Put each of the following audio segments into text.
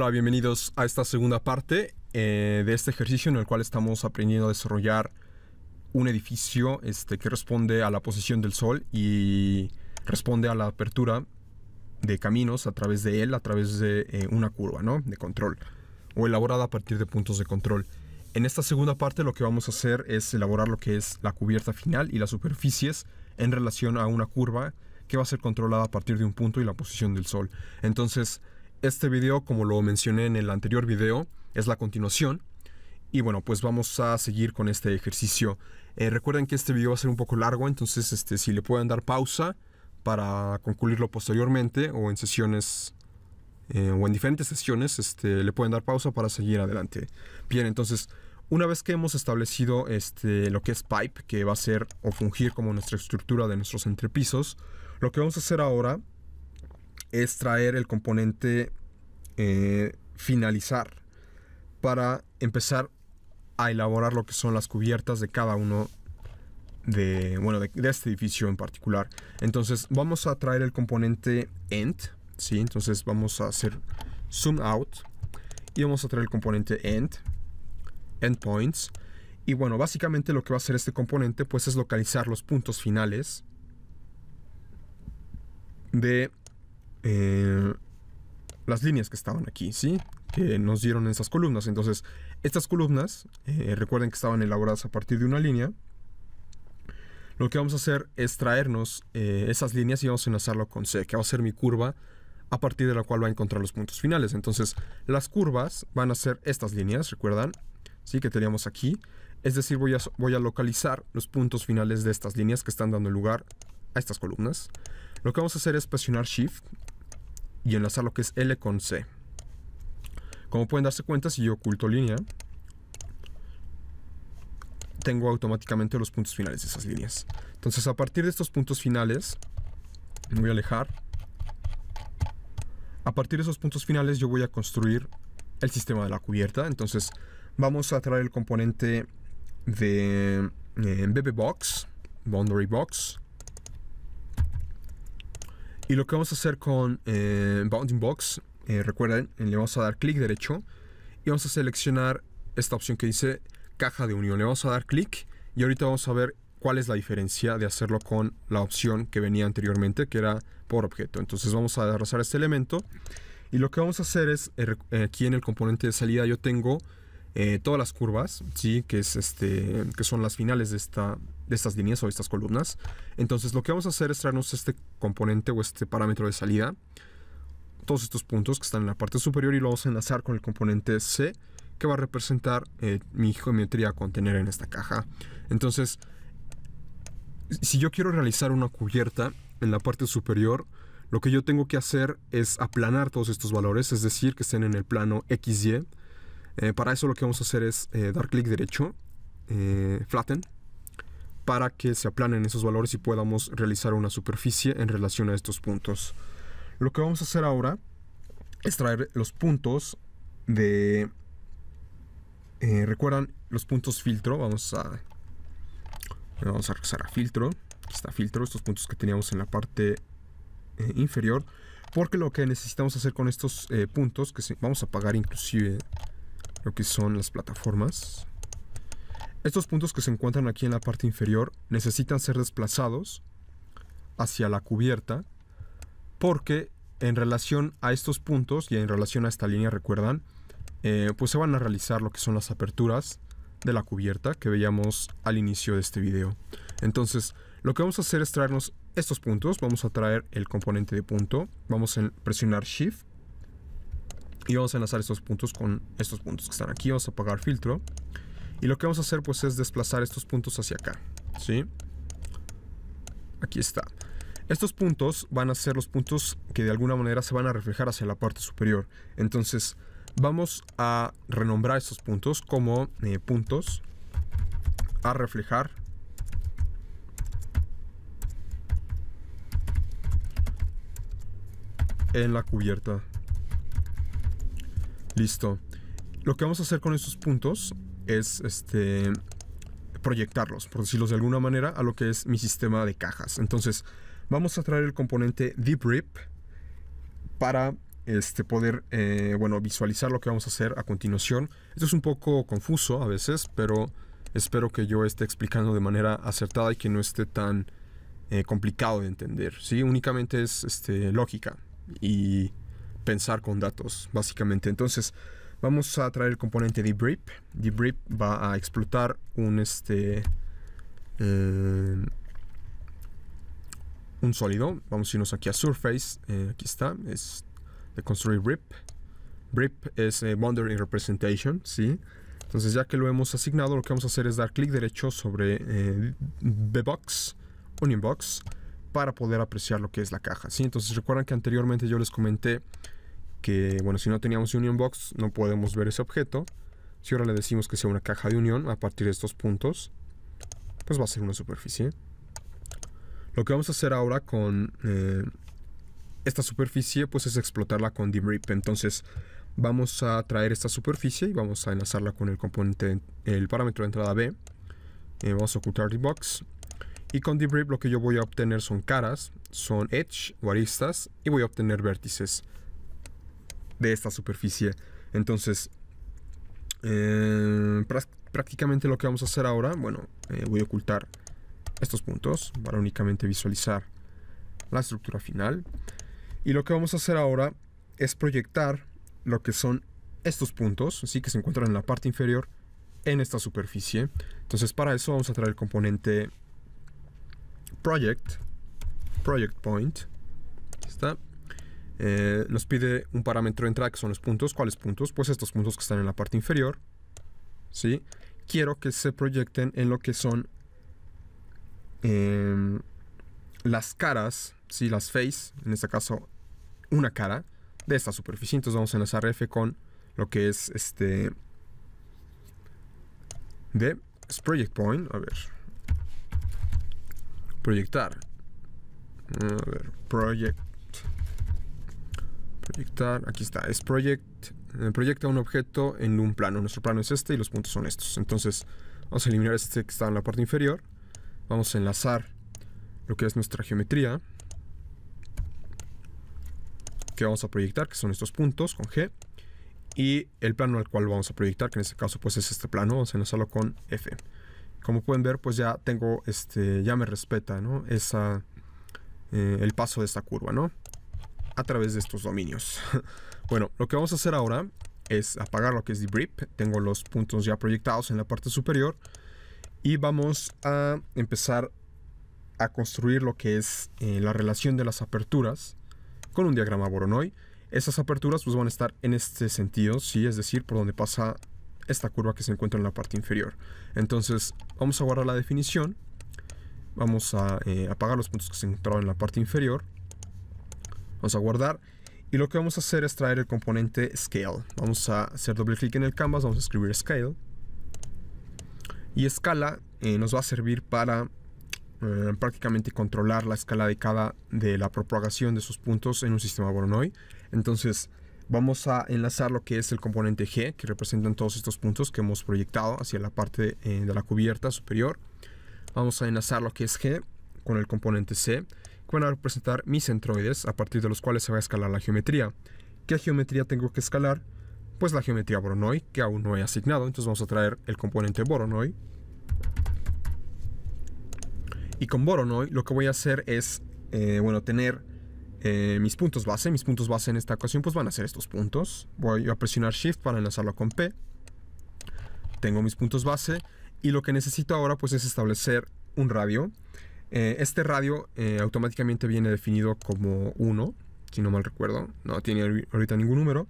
Hola, bienvenidos a esta segunda parte eh, de este ejercicio en el cual estamos aprendiendo a desarrollar un edificio este, que responde a la posición del Sol y responde a la apertura de caminos a través de él, a través de eh, una curva ¿no? de control o elaborada a partir de puntos de control. En esta segunda parte lo que vamos a hacer es elaborar lo que es la cubierta final y las superficies en relación a una curva que va a ser controlada a partir de un punto y la posición del Sol. Entonces, este video, como lo mencioné en el anterior video, es la continuación. Y bueno, pues vamos a seguir con este ejercicio. Eh, recuerden que este video va a ser un poco largo, entonces este, si le pueden dar pausa para concluirlo posteriormente o en sesiones eh, o en diferentes sesiones, este, le pueden dar pausa para seguir adelante. Bien, entonces, una vez que hemos establecido este, lo que es pipe, que va a ser o fungir como nuestra estructura de nuestros entrepisos, lo que vamos a hacer ahora es traer el componente eh, finalizar para empezar a elaborar lo que son las cubiertas de cada uno de, bueno, de, este edificio en particular. Entonces vamos a traer el componente end, ¿sí? Entonces vamos a hacer zoom out y vamos a traer el componente end, end points Y bueno, básicamente lo que va a hacer este componente pues es localizar los puntos finales de eh, las líneas que estaban aquí, ¿sí? Que nos dieron esas columnas. Entonces, estas columnas, eh, recuerden que estaban elaboradas a partir de una línea. Lo que vamos a hacer es traernos eh, esas líneas y vamos a enlazarlo con C, que va a ser mi curva a partir de la cual va a encontrar los puntos finales. Entonces, las curvas van a ser estas líneas, ¿recuerdan? Sí, que teníamos aquí. Es decir, voy a, voy a localizar los puntos finales de estas líneas que están dando lugar a estas columnas. Lo que vamos a hacer es presionar Shift y enlazar lo que es L con C. Como pueden darse cuenta, si yo oculto línea, tengo automáticamente los puntos finales de esas líneas. Entonces, a partir de estos puntos finales, me voy a alejar. A partir de esos puntos finales, yo voy a construir el sistema de la cubierta. Entonces, vamos a traer el componente de eh, BB Box, Boundary Box, y lo que vamos a hacer con eh, Bounding Box, eh, recuerden, le vamos a dar clic derecho y vamos a seleccionar esta opción que dice caja de unión. Le vamos a dar clic y ahorita vamos a ver cuál es la diferencia de hacerlo con la opción que venía anteriormente, que era por objeto. Entonces vamos a arrasar este elemento y lo que vamos a hacer es, eh, aquí en el componente de salida yo tengo eh, todas las curvas, ¿sí? que, es este, que son las finales de, de estas líneas o estas columnas. Entonces lo que vamos a hacer es traernos este componente o este parámetro de salida, todos estos puntos que están en la parte superior y lo vamos a enlazar con el componente C que va a representar eh, mi geometría a contener en esta caja. Entonces, si yo quiero realizar una cubierta en la parte superior, lo que yo tengo que hacer es aplanar todos estos valores, es decir, que estén en el plano XY, eh, para eso lo que vamos a hacer es eh, dar clic derecho, eh, flatten, para que se aplanen esos valores y podamos realizar una superficie en relación a estos puntos. Lo que vamos a hacer ahora es traer los puntos de... Recuerdan los puntos filtro, vamos a... Vamos a regresar a filtro, está filtro, estos puntos que teníamos en la parte inferior porque lo que necesitamos hacer con estos puntos que vamos a apagar inclusive lo que son las plataformas. Estos puntos que se encuentran aquí en la parte inferior necesitan ser desplazados hacia la cubierta porque en relación a estos puntos y en relación a esta línea, recuerdan, eh, pues se van a realizar lo que son las aperturas de la cubierta que veíamos al inicio de este video. Entonces, lo que vamos a hacer es traernos estos puntos. Vamos a traer el componente de punto. Vamos a presionar Shift y vamos a enlazar estos puntos con estos puntos que están aquí. Vamos a apagar filtro. Y lo que vamos a hacer pues es desplazar estos puntos hacia acá. ¿Sí? Aquí está. Estos puntos van a ser los puntos que de alguna manera se van a reflejar hacia la parte superior. Entonces vamos a renombrar estos puntos como eh, puntos a reflejar en la cubierta Listo. Lo que vamos a hacer con estos puntos es este, proyectarlos, por decirlos de alguna manera, a lo que es mi sistema de cajas. Entonces, vamos a traer el componente Rip para este, poder eh, bueno, visualizar lo que vamos a hacer a continuación. Esto es un poco confuso a veces, pero espero que yo esté explicando de manera acertada y que no esté tan eh, complicado de entender. ¿sí? Únicamente es este, lógica y pensar con datos, básicamente. Entonces, vamos a traer el componente de Debrief va a explotar un este eh, un sólido. Vamos a irnos aquí a surface. Eh, aquí está. Es de construir RIP. RIP es Boundary eh, Representation, ¿sí? Entonces ya que lo hemos asignado, lo que vamos a hacer es dar clic derecho sobre Bbox, un inbox para poder apreciar lo que es la caja, ¿sí? Entonces recuerdan que anteriormente yo les comenté que, bueno, si no teníamos union box, no podemos ver ese objeto. Si ahora le decimos que sea una caja de unión a partir de estos puntos, pues va a ser una superficie. Lo que vamos a hacer ahora con eh, esta superficie, pues es explotarla con DeepRip. Entonces, vamos a traer esta superficie y vamos a enlazarla con el componente, el parámetro de entrada B. Eh, vamos a ocultar d box. Y con DeepRip lo que yo voy a obtener son caras, son edge o aristas y voy a obtener vértices de esta superficie. Entonces, eh, prácticamente lo que vamos a hacer ahora, bueno, eh, voy a ocultar estos puntos para únicamente visualizar la estructura final. Y lo que vamos a hacer ahora es proyectar lo que son estos puntos, ¿sí? que se encuentran en la parte inferior, en esta superficie. Entonces para eso vamos a traer el componente project, project point, está nos eh, pide un parámetro de entrada que son los puntos. ¿Cuáles puntos? Pues estos puntos que están en la parte inferior. ¿sí? Quiero que se proyecten en lo que son em, las caras, ¿sí? las face, en este caso una cara de esta superficie. Entonces vamos a enlazar F con lo que es este de project point. A ver, proyectar. A ver, project aquí está, es project, eh, proyecta un objeto en un plano. Nuestro plano es este y los puntos son estos. Entonces vamos a eliminar este que está en la parte inferior. Vamos a enlazar lo que es nuestra geometría que vamos a proyectar, que son estos puntos con G. Y el plano al cual vamos a proyectar, que en este caso pues es este plano, vamos a enlazarlo con F. Como pueden ver, pues ya tengo, este, ya me respeta, ¿no? Esa, eh, el paso de esta curva, ¿no? a través de estos dominios. bueno, lo que vamos a hacer ahora es apagar lo que es Debrief. Tengo los puntos ya proyectados en la parte superior. Y vamos a empezar a construir lo que es eh, la relación de las aperturas con un diagrama Voronoi. Esas aperturas pues, van a estar en este sentido, ¿sí? es decir, por donde pasa esta curva que se encuentra en la parte inferior. Entonces vamos a guardar la definición. Vamos a eh, apagar los puntos que se encontraban en la parte inferior. Vamos a guardar. Y lo que vamos a hacer es traer el componente Scale. Vamos a hacer doble clic en el canvas, vamos a escribir Scale. Y escala eh, nos va a servir para eh, prácticamente controlar la escala de cada de la propagación de sus puntos en un sistema Voronoi. Entonces vamos a enlazar lo que es el componente G, que representan todos estos puntos que hemos proyectado hacia la parte eh, de la cubierta superior. Vamos a enlazar lo que es G con el componente C que van a representar mis centroides a partir de los cuales se va a escalar la geometría. ¿Qué geometría tengo que escalar? Pues la geometría Voronoi, que aún no he asignado, entonces vamos a traer el componente Voronoi. Y con Voronoi lo que voy a hacer es, eh, bueno, tener eh, mis puntos base. Mis puntos base en esta ocasión pues van a ser estos puntos. Voy a presionar Shift para enlazarlo con P. Tengo mis puntos base y lo que necesito ahora pues es establecer un radio. Eh, este radio eh, automáticamente viene definido como 1, si no mal recuerdo. No tiene ahorita ningún número.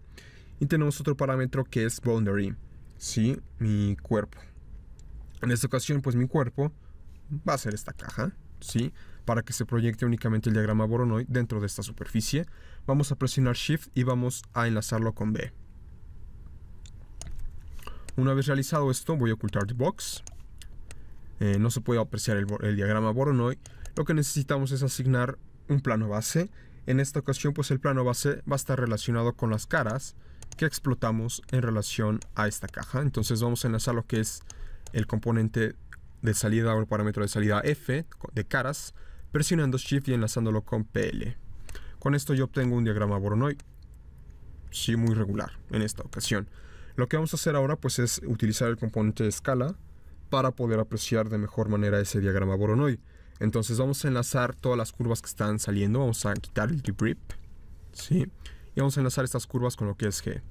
Y tenemos otro parámetro que es boundary, ¿sí? Mi cuerpo. En esta ocasión, pues mi cuerpo va a ser esta caja, ¿sí? Para que se proyecte únicamente el diagrama Voronoi dentro de esta superficie. Vamos a presionar Shift y vamos a enlazarlo con B. Una vez realizado esto, voy a ocultar the box. Eh, no se puede apreciar el, diagrama Voronoi, lo que necesitamos es asignar un plano base. En esta ocasión, pues el plano base va a estar relacionado con las caras que explotamos en relación a esta caja. Entonces vamos a enlazar lo que es el componente de salida o el parámetro de salida F de caras, presionando Shift y enlazándolo con PL. Con esto yo obtengo un diagrama Voronoi, sí muy regular en esta ocasión. Lo que vamos a hacer ahora pues es utilizar el componente de escala para poder apreciar de mejor manera ese diagrama Voronoi. Entonces vamos a enlazar todas las curvas que están saliendo, vamos a quitar el grip, ¿sí? Y vamos a enlazar estas curvas con lo que es G.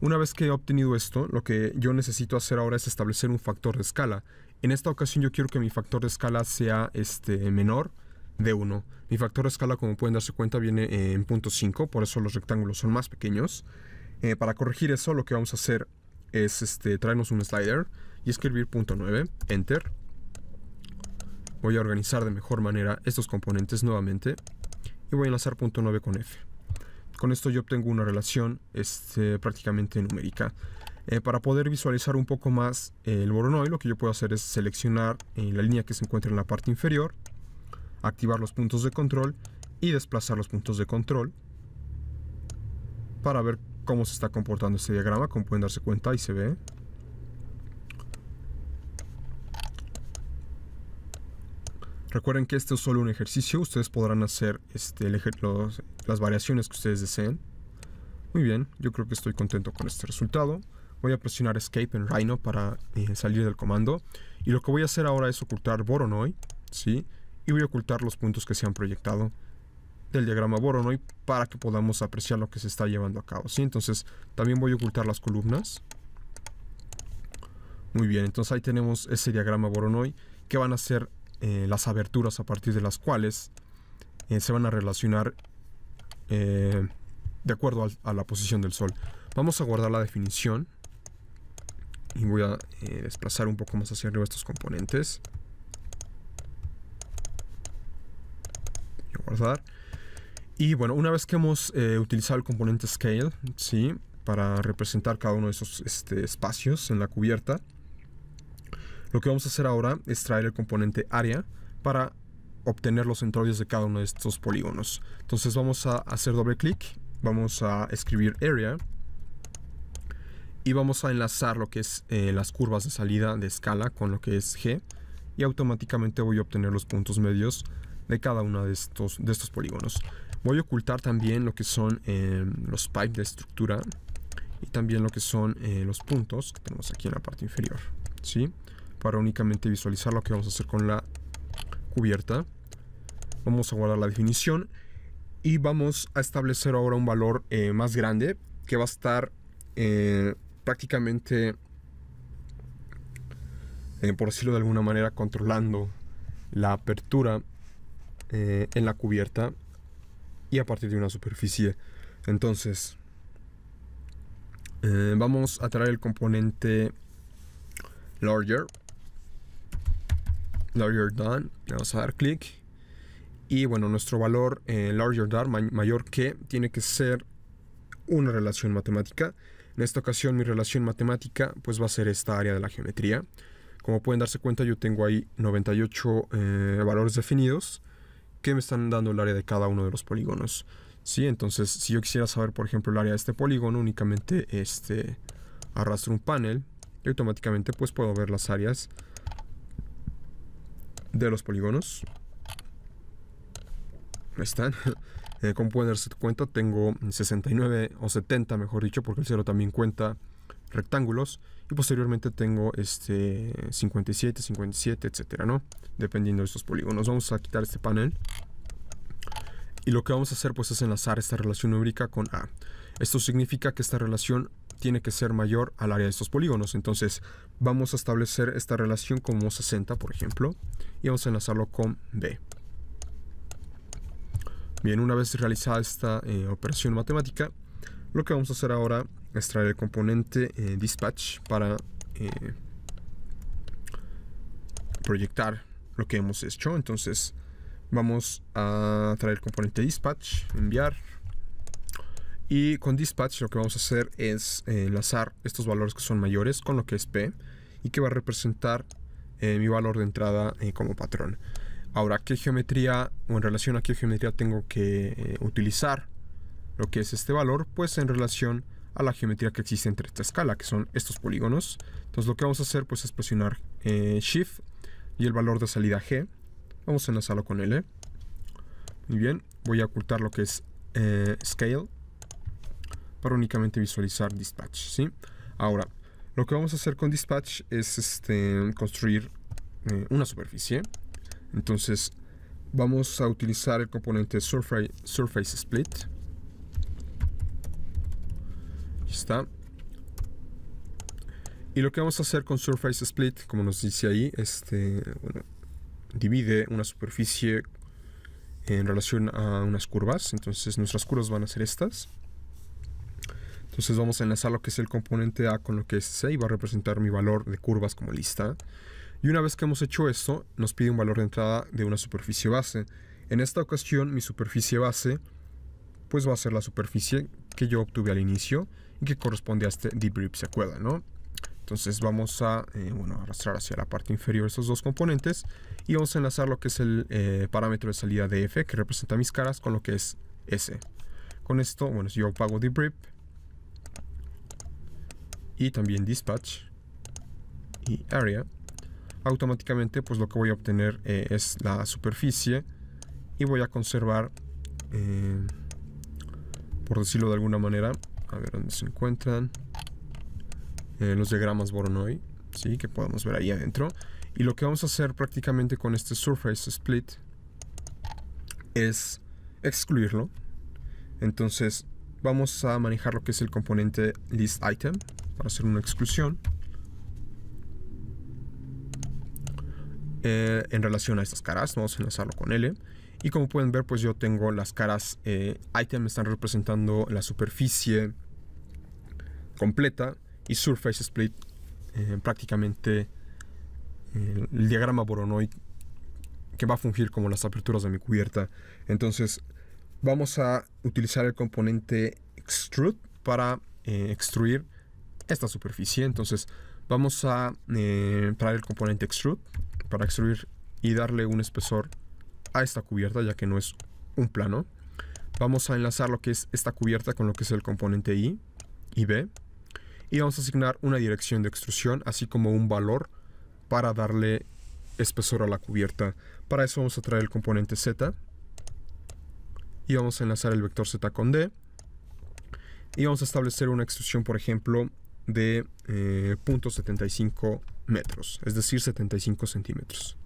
Una vez que he obtenido esto, lo que yo necesito hacer ahora es establecer un factor de escala. En esta ocasión yo quiero que mi factor de escala sea este, menor de 1. Mi factor de escala, como pueden darse cuenta, viene eh, en punto 5, por eso los rectángulos son más pequeños. Eh, para corregir eso, lo que vamos a hacer es este, traernos un slider y escribir punto 9, enter. Voy a organizar de mejor manera estos componentes nuevamente y voy a enlazar punto 9 con F. Con esto yo obtengo una relación este, prácticamente numérica. Eh, para poder visualizar un poco más eh, el Voronoi, lo que yo puedo hacer es seleccionar en eh, la línea que se encuentra en la parte inferior, activar los puntos de control y desplazar los puntos de control para ver cómo se está comportando ese diagrama, como pueden darse cuenta, y se ve, Recuerden que este es solo un ejercicio. Ustedes podrán hacer este, el las variaciones que ustedes deseen. Muy bien, yo creo que estoy contento con este resultado. Voy a presionar Escape en Rhino para eh, salir del comando. Y lo que voy a hacer ahora es ocultar Voronoi, ¿sí? Y voy a ocultar los puntos que se han proyectado del diagrama Voronoi para que podamos apreciar lo que se está llevando a cabo, ¿sí? Entonces, también voy a ocultar las columnas. Muy bien, entonces ahí tenemos ese diagrama Voronoi que van a ser eh, las aberturas a partir de las cuales eh, se van a relacionar eh, de acuerdo a, la posición del Sol. Vamos a guardar la definición y voy a desplazar un poco más hacia arriba estos componentes. guardar. Y bueno, una vez que hemos utilizado el componente scale, ¿sí? para representar cada uno de esos este, espacios en la cubierta, lo que vamos a hacer ahora es traer el componente área para obtener los centroides de cada uno de estos polígonos. Entonces vamos a hacer doble clic, vamos a escribir area y vamos a enlazar lo que es eh, las curvas de salida de escala con lo que es G y automáticamente voy a obtener los puntos medios de cada uno de estos, de estos polígonos. Voy a ocultar también lo que son em, los pipes de estructura y también lo que son eh, los puntos que tenemos aquí en la parte inferior. ¿sí? para únicamente visualizar lo que vamos a hacer con la cubierta. Vamos a guardar la definición y vamos a establecer ahora un valor eh, más grande que va a estar eh, prácticamente, eh, por decirlo de alguna manera, controlando la apertura en la cubierta y a partir de una superficie. Entonces, vamos a traer el componente larger larger than, le vamos a dar clic. Y bueno, nuestro valor larger than, mayor que, tiene que ser una relación matemática. En esta ocasión mi relación matemática pues va a ser esta área de la geometría. Como pueden darse cuenta yo tengo ahí 98 eh, valores definidos que me están dando el área de cada uno de los polígonos. ¿sí? Entonces si yo quisiera saber por ejemplo el área de este polígono únicamente este, arrastro un panel y automáticamente pues puedo ver las áreas de los polígonos. están. Eh, como pueden darse cuenta, tengo 69 o 70, mejor dicho, porque el cero también cuenta rectángulos. Y posteriormente tengo este 57, 57, etcétera, ¿no? Dependiendo de estos polígonos. Vamos a quitar este panel. Y lo que vamos a hacer pues es enlazar esta relación numérica con A. Esto significa que esta relación tiene que ser mayor al área de estos polígonos. Entonces vamos a establecer esta relación como 60, por ejemplo, y vamos a enlazarlo con B. Bien, una vez realizada esta eh, operación matemática, lo que vamos a hacer ahora es traer el componente eh, dispatch para eh, proyectar lo que hemos hecho. Entonces vamos a traer el componente dispatch, enviar, y con dispatch lo que vamos a hacer es eh, enlazar estos valores que son mayores con lo que es p y que va a representar eh, mi valor de entrada eh, como patrón. Ahora, ¿qué geometría o en relación a qué geometría tengo que utilizar lo que es este valor? Pues en relación a la geometría que existe entre esta escala, que son estos polígonos. Entonces lo que vamos a hacer pues, es presionar Shift y el valor de salida G. Vamos a enlazarlo con L. Muy bien, voy a ocultar lo que es Scale para únicamente visualizar dispatch, ¿sí? Ahora, lo que vamos a hacer con dispatch es este, construir eh, una superficie. Entonces, vamos a utilizar el componente surface, surface split. está. Y lo que vamos a hacer con Surface Split, como nos dice ahí, este, divide una superficie en relación a unas curvas. Entonces nuestras curvas van a ser estas. Entonces vamos a enlazar lo que es el componente A con lo que es C y va a representar mi valor de curvas como lista. Y una vez que hemos hecho esto, nos pide un valor de entrada de una superficie base. En esta ocasión mi superficie base pues va a ser la superficie que yo obtuve al inicio y que corresponde a este deep se ¿no? Entonces vamos a eh, arrastrar hacia la parte inferior esos dos componentes y vamos a enlazar lo que es el eh, parámetro de salida de F que representa mis caras con lo que es S. Con esto, bueno, yo pago de y también dispatch y area automáticamente pues lo que voy a obtener eh, es la superficie y voy a conservar eh, por decirlo de alguna manera a ver dónde se encuentran eh, los diagramas Voronoi ¿sí? que podemos ver ahí adentro y lo que vamos a hacer prácticamente con este surface split es excluirlo entonces vamos a manejar lo que es el componente list item para hacer una exclusión eh, en relación a estas caras. Vamos a enlazarlo con L. Y como pueden ver, pues yo tengo las caras eh, item están representando la superficie completa y surface split eh, prácticamente el diagrama Voronoi que va a fungir como las aperturas de mi cubierta. Entonces vamos a utilizar el componente extrude para extruir esta superficie. Entonces vamos a eh, traer el componente extrude para extruir y darle un espesor a esta cubierta ya que no es un plano. Vamos a enlazar lo que es esta cubierta con lo que es el componente I y B. Y vamos a asignar una dirección de extrusión así como un valor para darle espesor a la cubierta. Para eso vamos a traer el componente Z y vamos a enlazar el vector Z con D y vamos a establecer una extrusión, por ejemplo, de eh, 0.75 metros, es decir, 75 centímetros.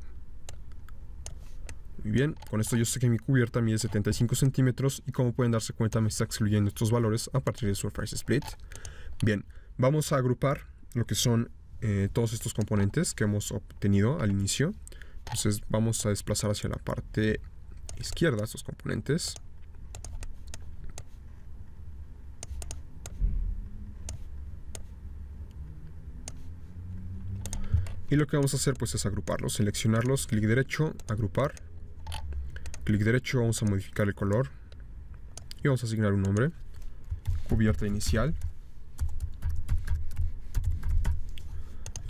Muy bien, con esto yo sé que mi cubierta mide 75 centímetros y como pueden darse cuenta me está excluyendo estos valores a partir de Surface Split. Bien, vamos a agrupar lo que son eh, todos estos componentes que hemos obtenido al inicio. Entonces vamos a desplazar hacia la parte izquierda estos componentes. Y lo que vamos a hacer pues es agruparlos, seleccionarlos, clic derecho, agrupar. Clic derecho, vamos a modificar el color. Y vamos a asignar un nombre. Cubierta inicial.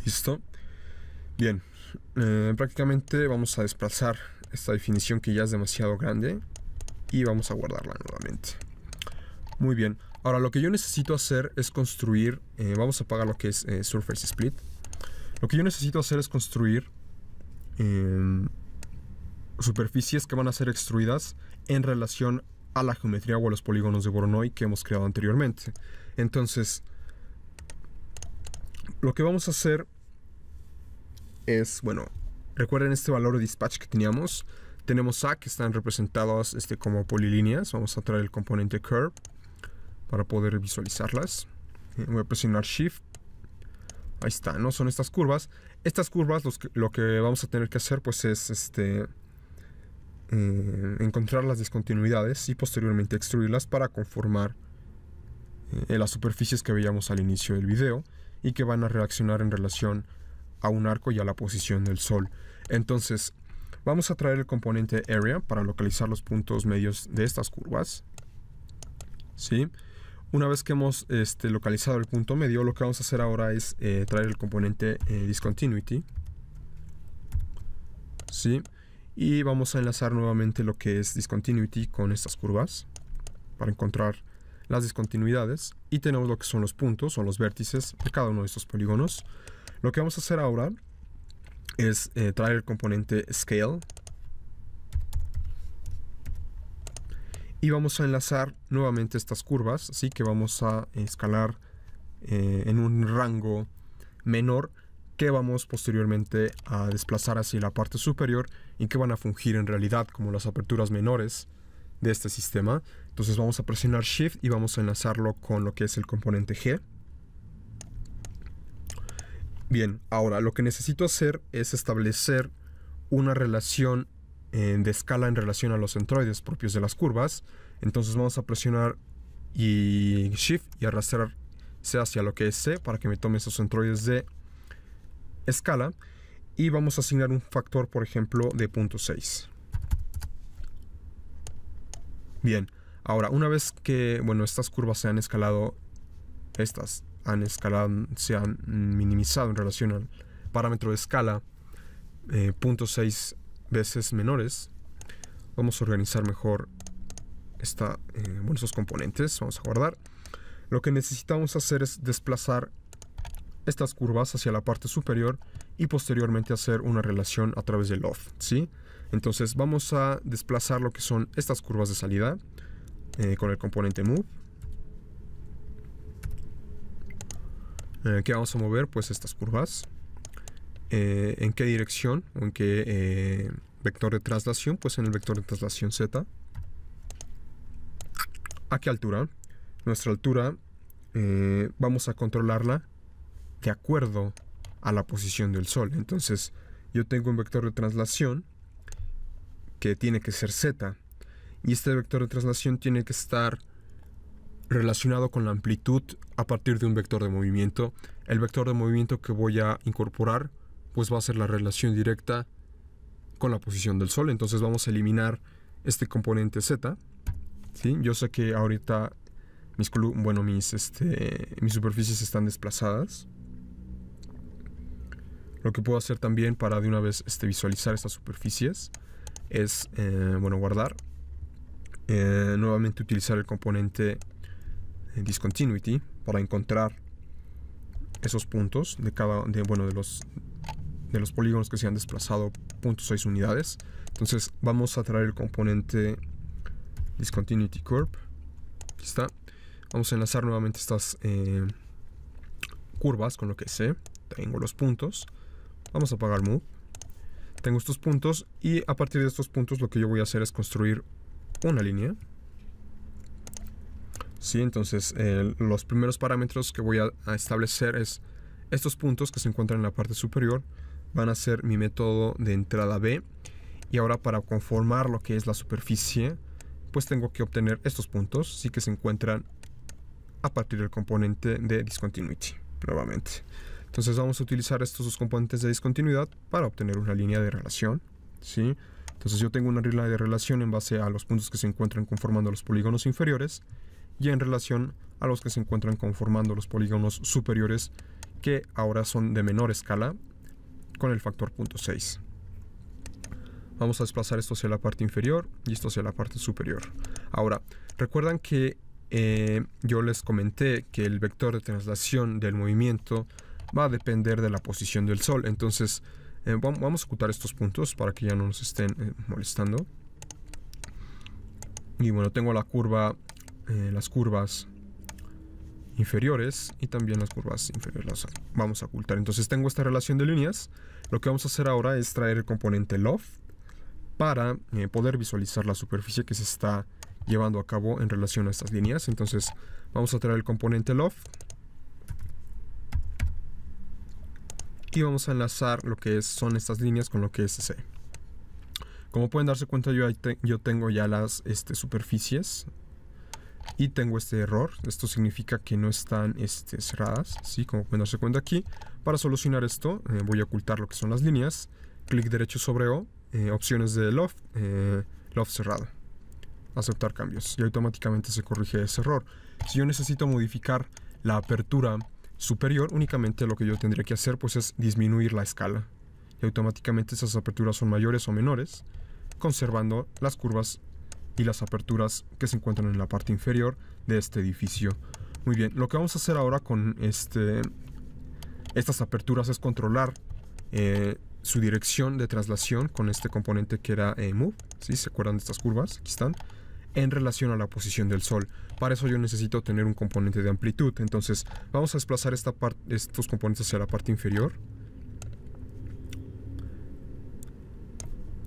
Listo. Bien, eh, prácticamente vamos a desplazar esta definición que ya es demasiado grande y vamos a guardarla nuevamente. Muy bien, ahora lo que yo necesito hacer es construir, eh, vamos a apagar lo que es eh, Surface Split lo que yo necesito hacer es construir em, superficies que van a ser extruidas en relación a la geometría o a los polígonos de Voronoi que hemos creado anteriormente. Entonces, lo que vamos a hacer es, bueno, recuerden este valor de dispatch que teníamos. Tenemos A que están representadas este, como polilíneas. Vamos a traer el componente curve para poder visualizarlas. Eh, voy a presionar Shift Ahí está, ¿no? Son estas curvas. Estas curvas lo que vamos a tener que hacer pues es este, eh, encontrar las discontinuidades y posteriormente extruirlas para conformar eh, las superficies que veíamos al inicio del video y que van a reaccionar en relación a un arco y a la posición del sol. Entonces, vamos a traer el componente area para localizar los puntos medios de estas curvas. ¿Sí? sí una vez que hemos este, localizado el punto medio, lo que vamos a hacer ahora es eh, traer el componente eh, discontinuity. ¿sí? Y vamos a enlazar nuevamente lo que es discontinuity con estas curvas para encontrar las discontinuidades. Y tenemos lo que son los puntos o los vértices de cada uno de estos polígonos. Lo que vamos a hacer ahora es eh, traer el componente scale y vamos a enlazar nuevamente estas curvas, así que vamos a escalar eh, en un rango menor que vamos posteriormente a desplazar hacia la parte superior y que van a fungir en realidad como las aperturas menores de este sistema. Entonces vamos a presionar Shift y vamos a enlazarlo con lo que es el componente G. Bien, ahora lo que necesito hacer es establecer una relación de escala en relación a los centroides propios de las curvas. Entonces vamos a presionar y shift y arrastrar C hacia lo que es C para que me tome esos centroides de escala. Y vamos a asignar un factor, por ejemplo, de 0.6. Bien, ahora una vez que bueno, estas curvas se han escalado, estas han escalado, se han minimizado en relación al parámetro de escala eh, 0.6 veces menores, vamos a organizar mejor esta, eh, bueno, esos componentes. Vamos a guardar. Lo que necesitamos hacer es desplazar estas curvas hacia la parte superior y posteriormente hacer una relación a través del off, ¿sí? Entonces vamos a desplazar lo que son estas curvas de salida eh, con el componente move. Eh, que vamos a mover? Pues estas curvas. Eh, en qué dirección o en qué eh, vector de traslación, pues en el vector de traslación z. ¿A qué altura? Nuestra altura eh, vamos a controlarla de acuerdo a la posición del sol. Entonces yo tengo un vector de traslación que tiene que ser z y este vector de traslación tiene que estar relacionado con la amplitud a partir de un vector de movimiento. El vector de movimiento que voy a incorporar pues va a ser la relación directa con la posición del Sol. Entonces vamos a eliminar este componente Z. ¿sí? Yo sé que ahorita mis, bueno, mis, este, mis superficies están desplazadas. Lo que puedo hacer también para de una vez este, visualizar estas superficies es eh, bueno, guardar. Eh, nuevamente utilizar el componente eh, discontinuity para encontrar esos puntos de cada de, bueno, de los de los polígonos que se han desplazado .6 unidades. Entonces vamos a traer el componente discontinuity curve. está. Vamos a enlazar nuevamente estas eh, curvas con lo que sé. Tengo los puntos. Vamos a apagar move. Tengo estos puntos y a partir de estos puntos lo que yo voy a hacer es construir una línea. Sí, entonces los primeros parámetros que voy a, a establecer es estos puntos que se encuentran en la parte superior van a ser mi método de entrada B. Y ahora para conformar lo que es la superficie, pues tengo que obtener estos puntos, sí que se encuentran a partir del componente de discontinuity, nuevamente. Entonces vamos a utilizar estos dos componentes de discontinuidad para obtener una línea de relación, ¿sí? Entonces yo tengo una regla de relación en base a los puntos que se encuentran conformando los polígonos inferiores y en relación a los que se encuentran conformando los polígonos superiores que ahora son de menor escala con el factor 6 Vamos a desplazar esto hacia la parte inferior y esto hacia la parte superior. Ahora, recuerdan que eh, yo les comenté que el vector de traslación del movimiento va a depender de la posición del sol. Entonces, eh, vamos a ocultar estos puntos para que ya no nos estén eh, molestando. Y bueno, tengo la curva, las curvas inferiores y también las curvas inferiores las vamos a ocultar. Entonces tengo esta relación de líneas. Lo que vamos a hacer ahora es traer el componente loft para eh, poder visualizar la superficie que se está llevando a cabo en relación a estas líneas. Entonces vamos a traer el componente loft y vamos a enlazar lo que son estas líneas con lo que es ese Como pueden darse cuenta yo, tengo ya las este, superficies y tengo este error. Esto significa que no están este, cerradas, como pueden darse cuenta aquí. Para solucionar esto eh, voy a ocultar lo que son las líneas, clic derecho sobre O, eh, opciones de loft eh, cerrado, aceptar cambios y automáticamente se corrige ese error. Si yo necesito modificar la apertura superior, únicamente lo que yo tendría que hacer pues es disminuir la escala y automáticamente esas aperturas son mayores o menores, conservando las curvas y las aperturas que se encuentran en la parte inferior de este edificio. Muy bien, lo que vamos a hacer ahora con este, estas aperturas es controlar eh, su dirección de traslación con este componente que era eh, Move, ¿sí? ¿se acuerdan de estas curvas? Aquí están en relación a la posición del Sol. Para eso yo necesito tener un componente de amplitud. Entonces vamos a desplazar esta estos componentes hacia la parte inferior.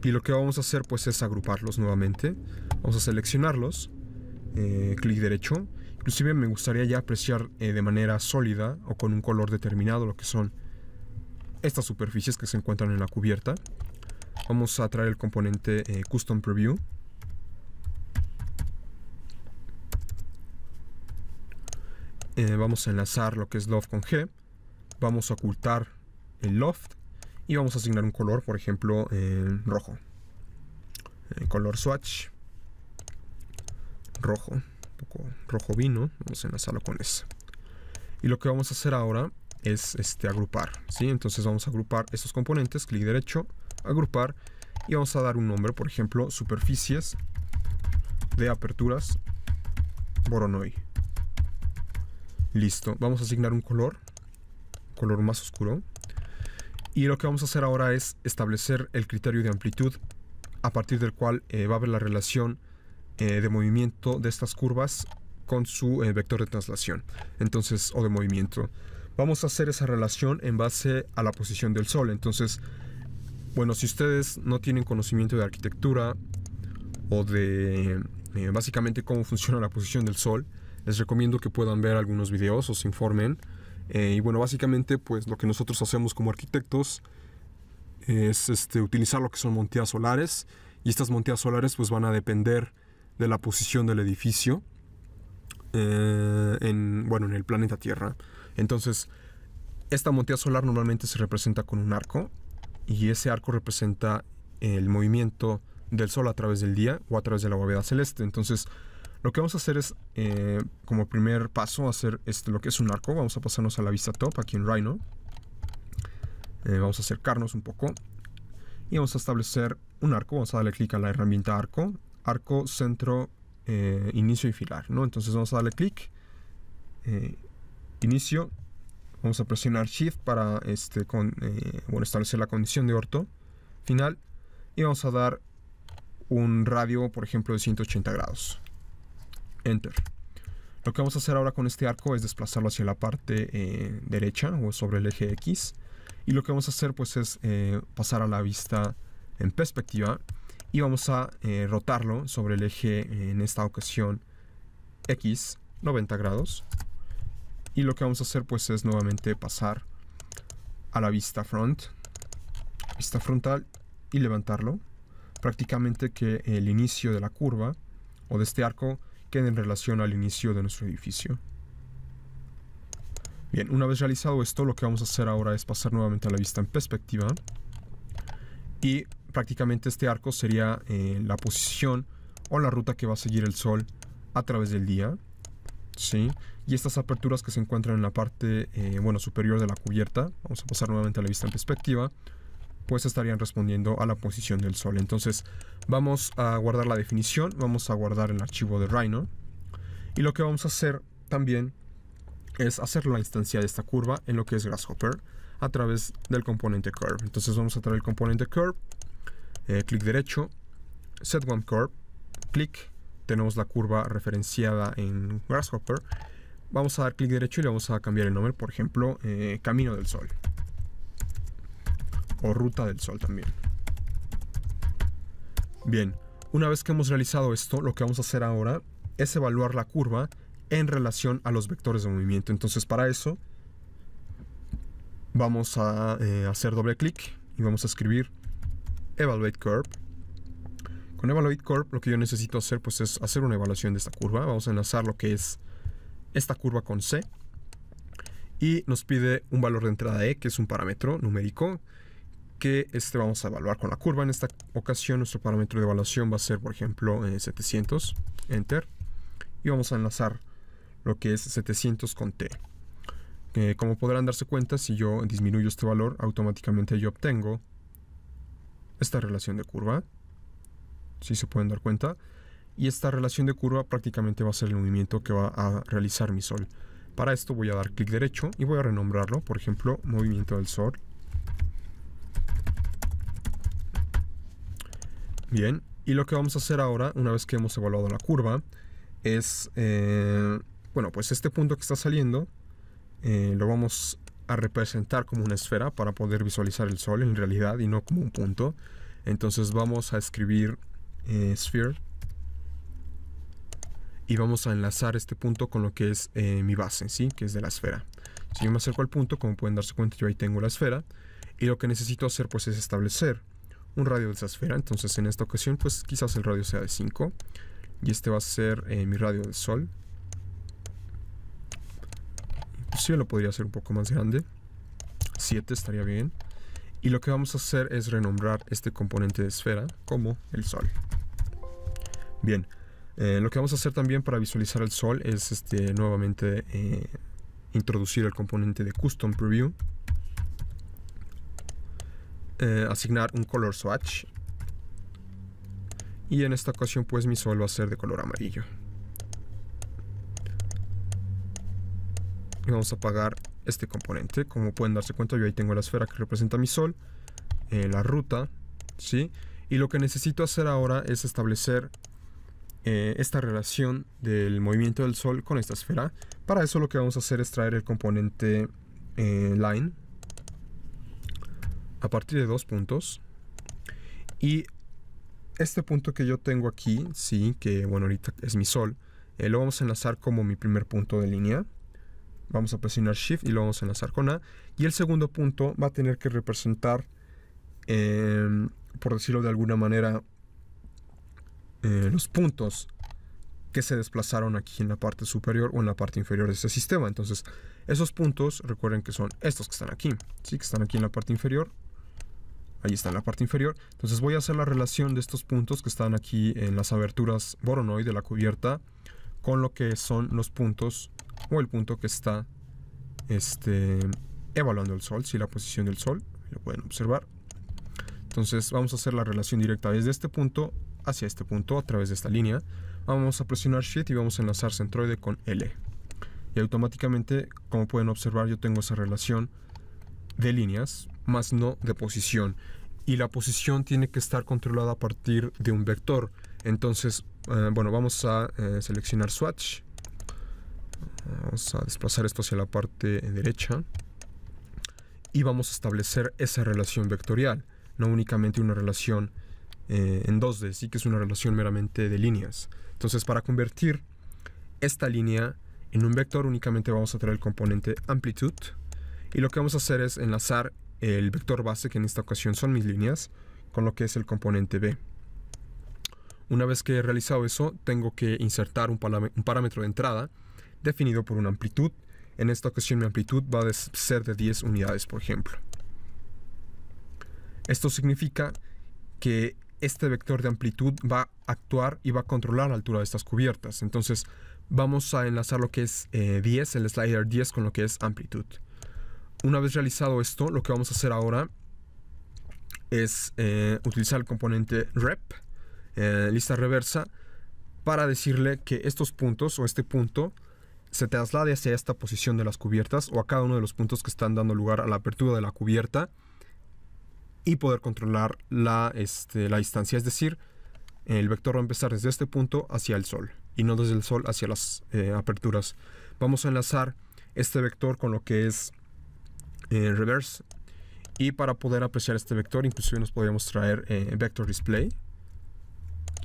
Y lo que vamos a hacer pues es agruparlos nuevamente. Vamos a seleccionarlos, eh, clic derecho. Inclusive me gustaría ya apreciar eh, de manera sólida o con un color determinado lo que son estas superficies que se encuentran en la cubierta. Vamos a traer el componente eh, Custom Preview. vamos a enlazar lo que es loft con G. Vamos a ocultar el Loft y vamos a asignar un color, por ejemplo, rojo. color Swatch rojo, un poco rojo vino, vamos a enlazarlo con eso Y lo que vamos a hacer ahora es este, agrupar, ¿sí? Entonces vamos a agrupar estos componentes, clic derecho, agrupar, y vamos a dar un nombre, por ejemplo, superficies de aperturas boronoi Listo, vamos a asignar un color, color más oscuro. Y lo que vamos a hacer ahora es establecer el criterio de amplitud a partir del cual eh, va a haber la relación eh, de movimiento de estas curvas con su eh, vector de traslación, entonces, o de movimiento. Vamos a hacer esa relación en base a la posición del Sol. Entonces, bueno, si ustedes no tienen conocimiento de arquitectura o de eh, básicamente cómo funciona la posición del Sol, les recomiendo que puedan ver algunos videos o se informen. y bueno, básicamente, pues lo que nosotros hacemos como arquitectos es este, utilizar lo que son montías solares. Y estas montías solares pues van a depender de la posición del edificio eh, en, bueno, en el planeta Tierra. Entonces, esta montaña solar normalmente se representa con un arco y ese arco representa el movimiento del sol a través del día o a través de la bóveda celeste. Entonces, lo que vamos a hacer es, eh, como primer paso, hacer este, lo que es un arco. Vamos a pasarnos a la vista top aquí en Rhino. Eh, vamos a acercarnos un poco y vamos a establecer un arco. Vamos a darle clic a la herramienta arco arco, centro, eh, inicio y filar, ¿no? Entonces vamos a darle clic, eh, inicio, vamos a presionar Shift para este, con, eh, bueno, establecer la condición de orto, final, y vamos a dar un radio, por ejemplo, de 180 grados. Enter. Lo que vamos a hacer ahora con este arco es desplazarlo hacia la parte derecha o sobre el eje X. Y lo que vamos a hacer pues es pasar a la vista en perspectiva y vamos a eh, rotarlo sobre el eje eh, en esta ocasión X 90 grados y lo que vamos a hacer pues es nuevamente pasar a la vista front vista frontal y levantarlo prácticamente que el inicio de la curva o de este arco quede en relación al inicio de nuestro edificio bien una vez realizado esto lo que vamos a hacer ahora es pasar nuevamente a la vista en perspectiva y prácticamente este arco sería eh, la posición o la ruta que va a seguir el Sol a través del día. ¿sí? Y estas aperturas que se encuentran en la parte eh, bueno, superior de la cubierta, vamos a pasar nuevamente a la vista en perspectiva, pues estarían respondiendo a la posición del Sol. Entonces vamos a guardar la definición, vamos a guardar el archivo de Rhino. Y lo que vamos a hacer también es hacer la instancia de esta curva en lo que es Grasshopper a través del componente curve. Entonces vamos a traer el componente curve eh, clic derecho, set one curve, clic, tenemos la curva referenciada en Grasshopper, vamos a dar clic derecho y le vamos a cambiar el nombre, por ejemplo, eh, Camino del Sol o Ruta del Sol también. Bien, una vez que hemos realizado esto, lo que vamos a hacer ahora es evaluar la curva en relación a los vectores de movimiento. Entonces para eso vamos a eh, hacer doble clic y vamos a escribir Evaluate Curve. Con Evaluate Curve lo que yo necesito hacer pues es hacer una evaluación de esta curva. Vamos a enlazar lo que es esta curva con C. Y nos pide un valor de entrada E, que es un parámetro numérico, que este vamos a evaluar con la curva. En esta ocasión nuestro parámetro de evaluación va a ser, por ejemplo, 700, eh, Enter. Y vamos a enlazar lo que es 700 con T. Eh, como podrán darse cuenta, si yo disminuyo este valor, automáticamente yo obtengo esta relación de curva, si se pueden dar cuenta, y esta relación de curva prácticamente va a ser el movimiento que va a realizar mi sol. Para esto voy a dar clic derecho y voy a renombrarlo, por ejemplo, movimiento del sol. Bien, y lo que vamos a hacer ahora, una vez que hemos evaluado la curva, es, eh, bueno, pues este punto que está saliendo, eh, lo vamos a representar como una esfera para poder visualizar el sol en realidad y no como un punto. Entonces vamos a escribir eh, sphere y vamos a enlazar este punto con lo que es eh, mi base, ¿sí? que es de la esfera. Si yo me acerco al punto, como pueden darse cuenta, yo ahí tengo la esfera y lo que necesito hacer pues es establecer un radio de esa esfera. Entonces en esta ocasión pues quizás el radio sea de 5 y este va a ser eh, mi radio del sol lo podría hacer un poco más grande. 7 estaría bien. Y lo que vamos a hacer es renombrar este componente de esfera como el sol. Bien, eh, lo que vamos a hacer también para visualizar el sol es este, nuevamente eh, introducir el componente de Custom Preview. Eh, asignar un color swatch. Y en esta ocasión pues mi sol va a ser de color amarillo. y vamos a apagar este componente como pueden darse cuenta yo ahí tengo la esfera que representa mi sol eh, la ruta ¿sí? y lo que necesito hacer ahora es establecer eh, esta relación del movimiento del sol con esta esfera para eso lo que vamos a hacer es traer el componente eh, line a partir de dos puntos y este punto que yo tengo aquí sí que bueno ahorita es mi sol lo vamos a enlazar como mi primer punto de línea vamos a presionar Shift y lo vamos a enlazar con A. Y el segundo punto va a tener que representar, em, por decirlo de alguna manera, eh, los puntos que se desplazaron aquí en la parte superior o en la parte inferior de ese sistema. Entonces, esos puntos, recuerden que son estos que están aquí, ¿sí? que están aquí en la parte inferior. Ahí está en la parte inferior. Entonces voy a hacer la relación de estos puntos que están aquí en las aberturas Voronoi de la cubierta con lo que son los puntos o el punto que está este, evaluando el sol, si la posición del sol, lo pueden observar. Entonces vamos a hacer la relación directa desde este punto hacia este punto a través de esta línea. Vamos a presionar Shift y vamos a enlazar centroide con L. Y automáticamente, como pueden observar, yo tengo esa relación de líneas, más no de posición. Y la posición tiene que estar controlada a partir de un vector. Entonces eh, bueno, vamos a eh, seleccionar Swatch. Vamos a desplazar esto hacia la parte derecha. Y vamos a establecer esa relación vectorial. No únicamente una relación eh, en 2D, sí que es una relación meramente de líneas. Entonces, para convertir esta línea en un vector, únicamente vamos a traer el componente amplitud. Y lo que vamos a hacer es enlazar el vector base, que en esta ocasión son mis líneas, con lo que es el componente B. Una vez que he realizado eso, tengo que insertar un, parámetro de entrada definido por una amplitud. En esta ocasión mi amplitud va a ser de 10 unidades, por ejemplo. Esto significa que este vector de amplitud va a actuar y va a controlar la altura de estas cubiertas. Entonces vamos a enlazar lo que es 10, eh, el slider 10 con lo que es amplitud. Una vez realizado esto, lo que vamos a hacer ahora es eh, utilizar el componente rep eh, lista reversa para decirle que estos puntos o este punto se traslade hacia esta posición de las cubiertas o a cada uno de los puntos que están dando lugar a la apertura de la cubierta y poder controlar la, este, distancia. Es decir, el vector va a empezar desde este punto hacia el sol y no desde el sol hacia las eh, aperturas. Vamos a enlazar este vector con lo que es eh, reverse y para poder apreciar este vector inclusive nos podríamos traer vector display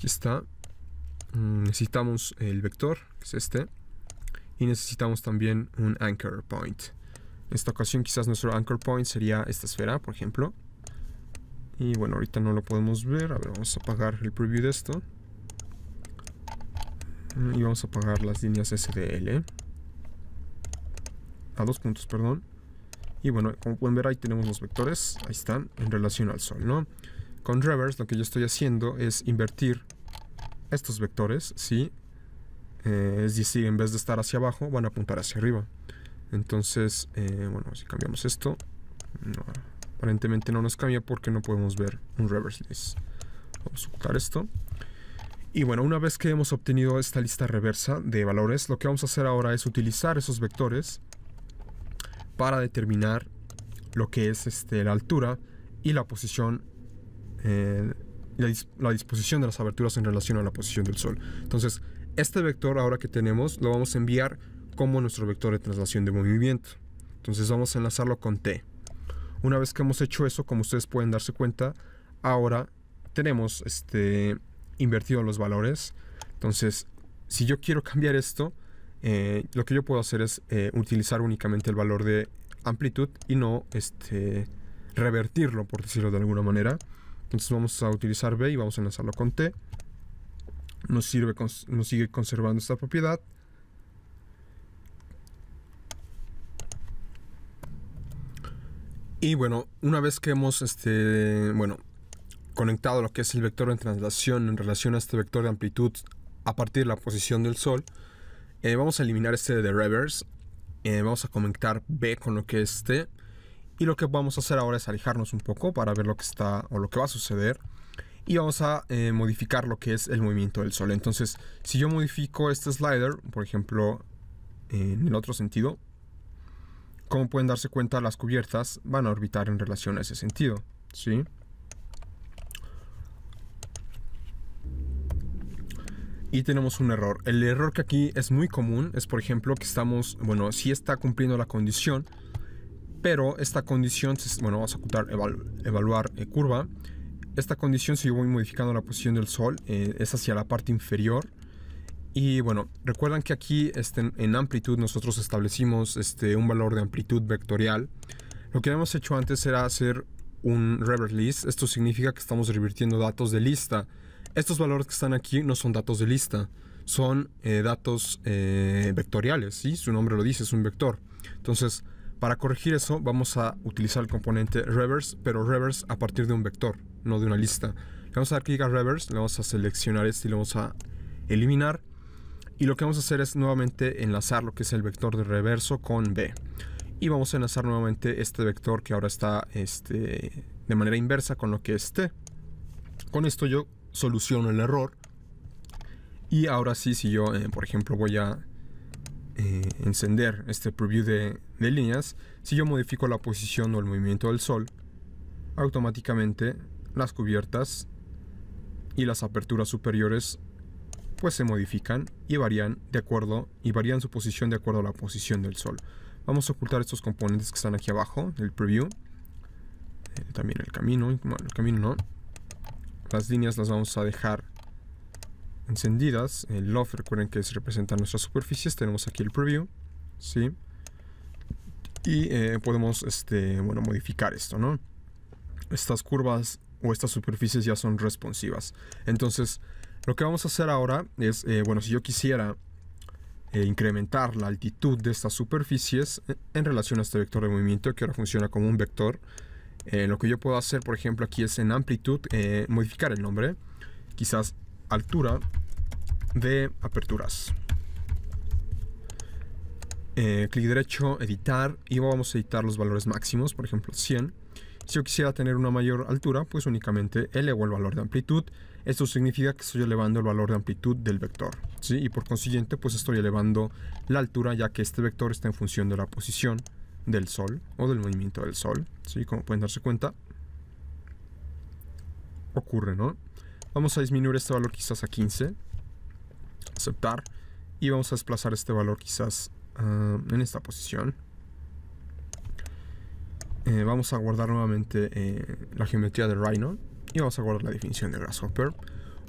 está. Mm, necesitamos el vector, que es este. Y necesitamos también un anchor point. En esta ocasión quizás nuestro anchor point sería esta esfera, por ejemplo. Y bueno, ahorita no lo podemos ver. A ver, vamos a apagar el preview de esto. Mm, y vamos a apagar las líneas SDL. A dos puntos, perdón. Y bueno, como pueden ver ahí tenemos los vectores. Ahí están, en relación al sol, ¿no? Con Reverse lo que yo estoy haciendo es invertir estos vectores, si eh, es decir, en vez de estar hacia abajo, van a apuntar hacia arriba. Entonces, eh, bueno, si cambiamos esto, aparentemente no nos cambia porque no podemos ver un reverse list. Vamos a ocultar esto. Y bueno, una vez que hemos obtenido esta lista reversa de valores, lo que vamos a hacer ahora es utilizar esos vectores para determinar lo que es este, la altura y la posición eh, la, disposición de las aberturas en relación a la posición del Sol. Entonces, este vector ahora que tenemos lo vamos a enviar como nuestro vector de traslación de movimiento. Entonces vamos a enlazarlo con T. Una vez que hemos hecho eso, como ustedes pueden darse cuenta, ahora tenemos este, invertido los valores. Entonces, si yo quiero cambiar esto, eh, lo que yo puedo hacer es eh, utilizar únicamente el valor de amplitud y no este, revertirlo, por decirlo de alguna manera. Entonces vamos a utilizar B y vamos a enlazarlo con T. Nos, sirve, nos sigue conservando esta propiedad. Y bueno, una vez que hemos este, bueno, conectado lo que es el vector de traslación en relación a este vector de amplitud a partir de la posición del sol, eh, vamos a eliminar este de reverse. Eh, vamos a conectar B con lo que es T y lo que vamos a hacer ahora es alejarnos un poco para ver lo que está o lo que va a suceder. Y vamos a eh, modificar lo que es el movimiento del sol. Entonces, si yo modifico este slider, por ejemplo, en el otro sentido, como pueden darse cuenta, las cubiertas van a orbitar en relación a ese sentido. ¿sí? y tenemos un error. El error que aquí es muy común es, por ejemplo, que estamos, bueno, si está cumpliendo la condición, pero esta condición, bueno, vamos a ocultar, evaluar eh, curva. Esta condición, si yo voy modificando la posición del sol, eh, es hacia la parte inferior. Y bueno, recuerdan que aquí este, en amplitud nosotros establecimos este, un valor de amplitud vectorial. Lo que habíamos hecho antes era hacer un reverse list. Esto significa que estamos revirtiendo datos de lista. Estos valores que están aquí no son datos de lista, son eh, datos vectoriales. ¿sí? Su nombre lo dice, es un vector. Entonces, para corregir eso vamos a utilizar el componente reverse, pero reverse a partir de un vector, no de una lista. vamos a dar clic a reverse, le vamos a seleccionar este y le vamos a eliminar. Y lo que vamos a hacer es nuevamente enlazar lo que es el vector de reverso con B. Y vamos a enlazar nuevamente este vector que ahora está este, de manera inversa con lo que es T. Con esto yo soluciono el error. Y ahora sí, si yo, eh, por ejemplo, voy a eh, encender este preview de, líneas, si yo modifico la posición o el movimiento del sol, automáticamente las cubiertas y las aperturas superiores pues se modifican y varían de acuerdo y varían su posición de acuerdo a la posición del sol. Vamos a ocultar estos componentes que están aquí abajo, el preview, eh, también el camino, el camino no. Las líneas las vamos a dejar encendidas. El loft recuerden que se representan nuestras superficies. Tenemos aquí el preview, ¿sí? Y eh, podemos, este, bueno, modificar esto, ¿no? Estas curvas o estas superficies ya son responsivas. Entonces, lo que vamos a hacer ahora es, eh, bueno, si yo quisiera eh, incrementar la altitud de estas superficies en relación a este vector de movimiento, que ahora funciona como un vector, lo que yo puedo hacer, por ejemplo, aquí es en amplitud modificar el nombre. Quizás altura de aperturas. Eh, clic derecho, editar y vamos a editar los valores máximos, por ejemplo 100. Si yo quisiera tener una mayor altura, pues únicamente elevo el valor de amplitud. Esto significa que estoy elevando el valor de amplitud del vector. ¿sí? Y por consiguiente, pues estoy elevando la altura, ya que este vector está en función de la posición del sol o del movimiento del sol. ¿sí? Como pueden darse cuenta, ocurre, ¿no? Vamos a disminuir este valor quizás a 15. Aceptar. Y vamos a desplazar este valor quizás ah, en esta posición. Eh, vamos a guardar nuevamente eh, la geometría de Rhino. Y vamos a guardar la definición de Grasshopper.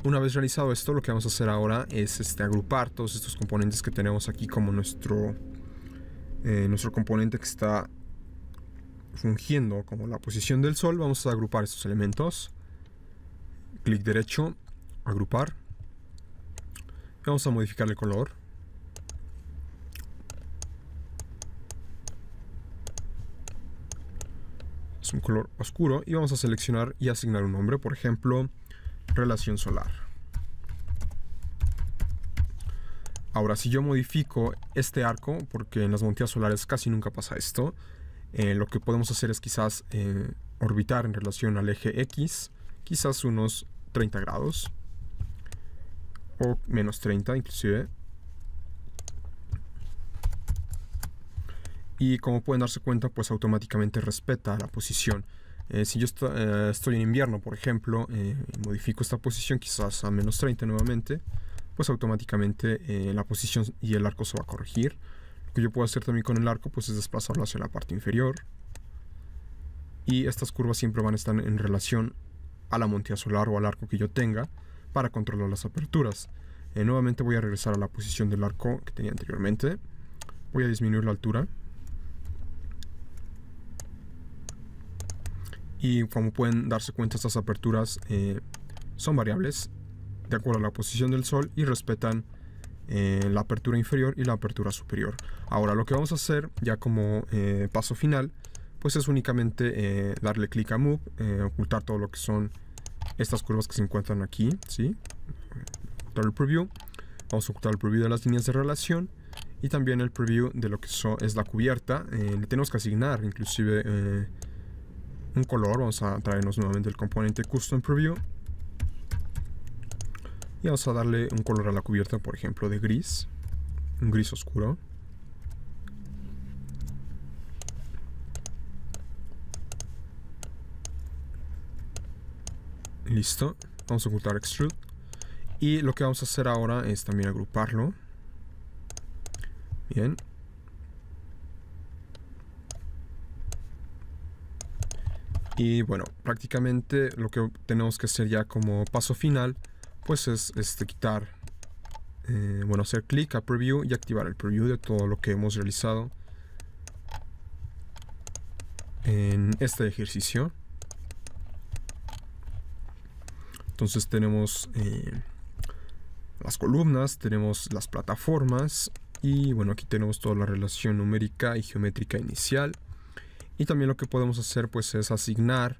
Una vez realizado esto, lo que vamos a hacer ahora es este, agrupar todos estos componentes que tenemos aquí como nuestro, eh, nuestro componente que está fungiendo como la posición del sol. Vamos a agrupar estos elementos clic derecho, agrupar. Vamos a modificar el color. Es un color oscuro y vamos a seleccionar y asignar un nombre, por ejemplo, relación solar. Ahora, si yo modifico este arco, porque en las montillas solares casi nunca pasa esto, eh, lo que podemos hacer es quizás eh, orbitar en relación al eje X, quizás unos 30 grados o menos 30 inclusive y como pueden darse cuenta pues automáticamente respeta la posición eh, si yo eh, estoy en invierno por ejemplo eh, modifico esta posición quizás a menos 30 nuevamente pues automáticamente la posición y el arco se va a corregir lo que yo puedo hacer también con el arco pues es desplazarlo hacia la parte inferior y estas curvas siempre van a estar en relación a la montaña solar o al arco que yo tenga para controlar las aperturas. Eh, nuevamente voy a regresar a la posición del arco que tenía anteriormente. Voy a disminuir la altura. Y como pueden darse cuenta, estas aperturas eh, son variables de acuerdo a la posición del sol y respetan eh, la apertura inferior y la apertura superior. Ahora lo que vamos a hacer ya como paso final pues es únicamente eh, darle clic a Move, eh, ocultar todo lo que son estas curvas que se encuentran aquí, ¿sí? Ocultar el preview, vamos a ocultar el preview de las líneas de relación y también el preview de lo que es la cubierta. Eh, le tenemos que asignar inclusive un color, vamos a traernos nuevamente el componente Custom Preview y vamos a darle un color a la cubierta, por ejemplo, de gris, un gris oscuro. Listo. Vamos a ocultar extrude. Y lo que vamos a hacer ahora es también agruparlo. Bien. Y bueno, prácticamente lo que tenemos que hacer ya como paso final, pues es este, quitar, eh, bueno, hacer clic a preview y activar el preview de todo lo que hemos realizado en este ejercicio. Entonces tenemos eh, las columnas, tenemos las plataformas y bueno, aquí tenemos toda la relación numérica y geométrica inicial. Y también lo que podemos hacer pues es asignar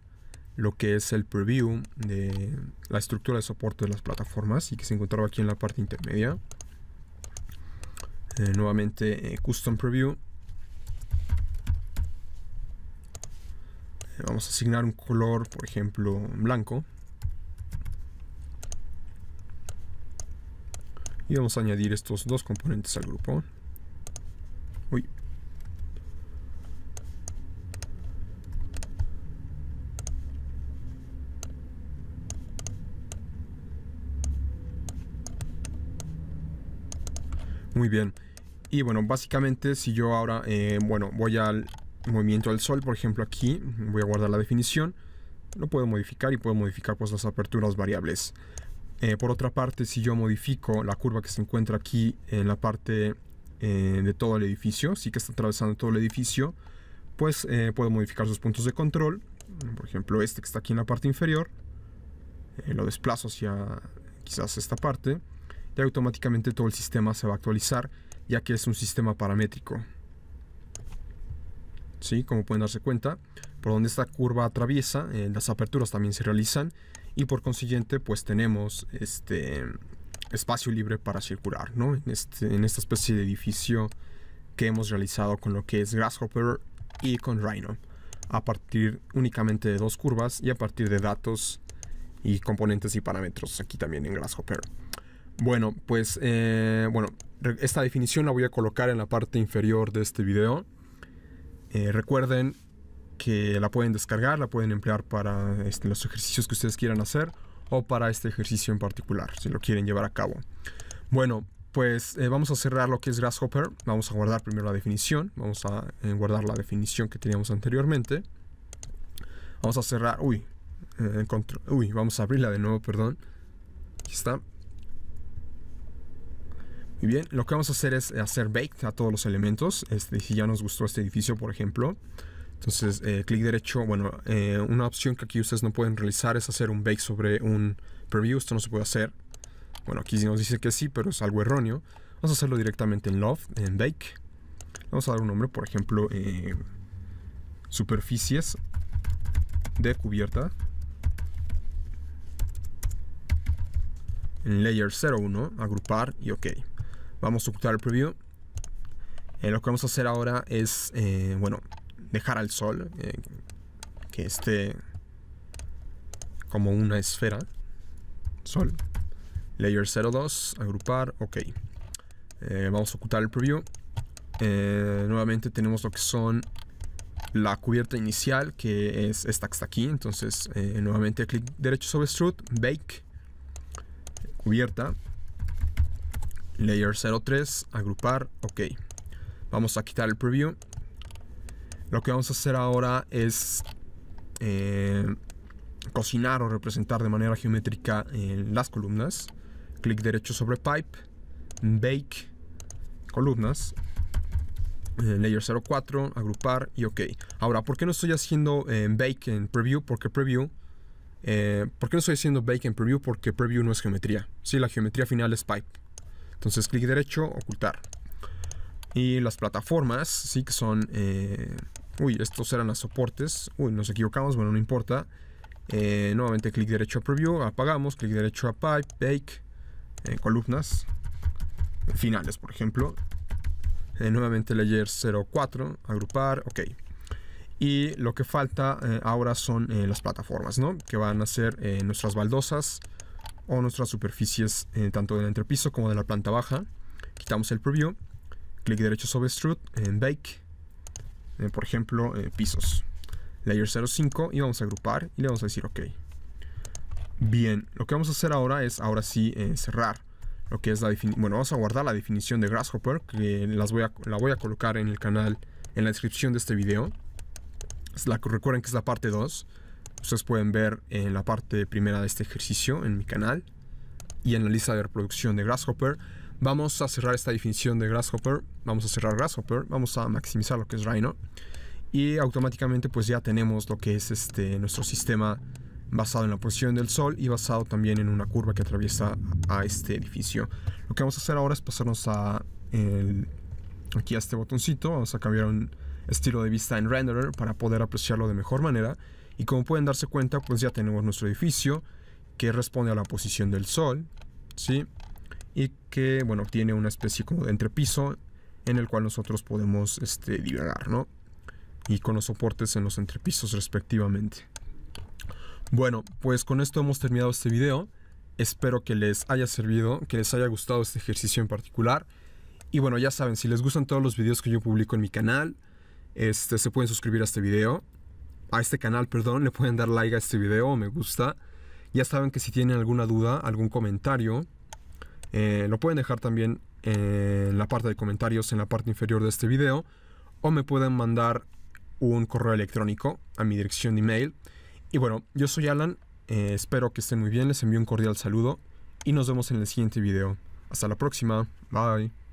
lo que es el preview de la estructura de soporte de las plataformas y que se encontraba aquí en la parte intermedia. Eh, nuevamente eh, custom preview. vamos a asignar un color, por ejemplo, blanco. y vamos a añadir estos dos componentes al grupo Uy. Muy bien. Y bueno, básicamente si yo ahora, eh, bueno, voy al movimiento del sol, por ejemplo aquí, voy a guardar la definición, lo puedo modificar y puedo modificar pues las aperturas variables. Eh, por otra parte, si yo modifico la curva que se encuentra aquí en la parte eh, de todo el edificio, sí que está atravesando todo el edificio, pues eh, puedo modificar sus puntos de control. Por ejemplo, este que está aquí en la parte inferior, lo desplazo hacia quizás esta parte y automáticamente todo el sistema se va a actualizar ya que es un sistema paramétrico. ¿Sí? Como pueden darse cuenta, por donde esta curva atraviesa, las aperturas también se realizan y por consiguiente pues tenemos este espacio libre para circular, En, este, en esta especie de edificio que hemos realizado con lo que es Grasshopper y con Rhino, a partir únicamente de dos curvas y a partir de datos y componentes y parámetros aquí también en Grasshopper. Bueno, pues eh, bueno, esta definición la voy a colocar en la parte inferior de este video. Eh, recuerden que la pueden descargar, la pueden emplear para este, los ejercicios que ustedes quieran hacer o para este ejercicio en particular, si lo quieren llevar a cabo. Bueno, pues eh, vamos a cerrar lo que es Grasshopper. Vamos a guardar primero la definición. Vamos a eh, guardar la definición que teníamos anteriormente. Vamos a cerrar... Uy, eh, uy, vamos a abrirla de nuevo, perdón. Aquí está. Muy bien, lo que vamos a hacer es hacer bake a todos los elementos. Este, si ya nos gustó este edificio, por ejemplo. Entonces, eh, clic derecho, bueno, eh, una opción que aquí ustedes no pueden realizar es hacer un bake sobre un preview. Esto no se puede hacer. Bueno, aquí nos dice que sí, pero es algo erróneo. Vamos a hacerlo directamente en Love, en Bake. Vamos a dar un nombre, por ejemplo, eh, superficies de cubierta. En Layer 01, agrupar y OK. Vamos a ocultar el preview. lo que vamos a hacer ahora es, bueno, dejar al sol, eh, que esté como una esfera, sol, layer 02, agrupar, ok. Eh, vamos a ocultar el preview. Eh, nuevamente tenemos lo que son la cubierta inicial, que es esta que está aquí. Entonces, nuevamente clic derecho sobre Strut, Bake, cubierta, layer 03, agrupar, ok. Vamos a quitar el preview lo que vamos a hacer ahora es eh, cocinar o representar de manera geométrica eh, las columnas. Clic derecho sobre Pipe, Bake, Columnas, eh, Layer 04, Agrupar y OK. Ahora, ¿por qué no estoy haciendo Bake en Preview? Porque Preview... ¿Por qué no estoy haciendo Bake en Preview? Porque Preview no es geometría. Sí, la geometría final es Pipe. Entonces, clic derecho, ocultar. Y las plataformas, sí, que son Uy, estos eran los soportes. Uy, nos equivocamos, bueno, no importa. Eh, nuevamente clic derecho a preview, apagamos, clic derecho a pipe, bake, eh, columnas, finales, por ejemplo. Eh, nuevamente layer 04, agrupar, ok. Y lo que falta ahora son las plataformas, ¿no? Que van a ser nuestras baldosas o nuestras superficies, tanto del entrepiso como de la planta baja. Quitamos el preview, clic derecho sobre Strut. en bake, eh, por ejemplo, eh, pisos. Layer 05 y vamos a agrupar y le vamos a decir OK. Bien, lo que vamos a hacer ahora es, ahora sí, eh, cerrar lo que es la Bueno, vamos a guardar la definición de Grasshopper, que las voy a, la voy a colocar en el canal, en la descripción de este video. recuerden que es la parte 2. Ustedes pueden ver en la parte primera de este ejercicio en mi canal y en la lista de reproducción de Grasshopper. Vamos a cerrar esta definición de Grasshopper, vamos a cerrar Grasshopper, vamos a maximizar lo que es Rhino y automáticamente pues ya tenemos lo que es este nuestro sistema basado en la posición del sol y basado también en una curva que atraviesa a este edificio. Lo que vamos a hacer ahora es pasarnos a aquí a este botoncito, vamos a cambiar un estilo de vista en Renderer para poder apreciarlo de mejor manera y como pueden darse cuenta pues ya tenemos nuestro edificio que responde a la posición del sol, ¿sí? y que, bueno, tiene una especie como de entrepiso en el cual nosotros podemos este, divagar, ¿no? Y con los soportes en los entrepisos respectivamente. Bueno, pues con esto hemos terminado este video. Espero que les haya servido, que les haya gustado este ejercicio en particular. Y bueno, ya saben, si les gustan todos los videos que yo publico en mi canal, este, se pueden suscribir a este video, a este canal, perdón, le pueden dar like a este video, me gusta. Ya saben que si tienen alguna duda, algún comentario, eh, lo pueden dejar también eh, en la parte de comentarios en la parte inferior de este video o me pueden mandar un correo electrónico a mi dirección de email. Y bueno, yo soy Alan, eh, espero que estén muy bien, les envío un cordial saludo y nos vemos en el siguiente video. Hasta la próxima, bye.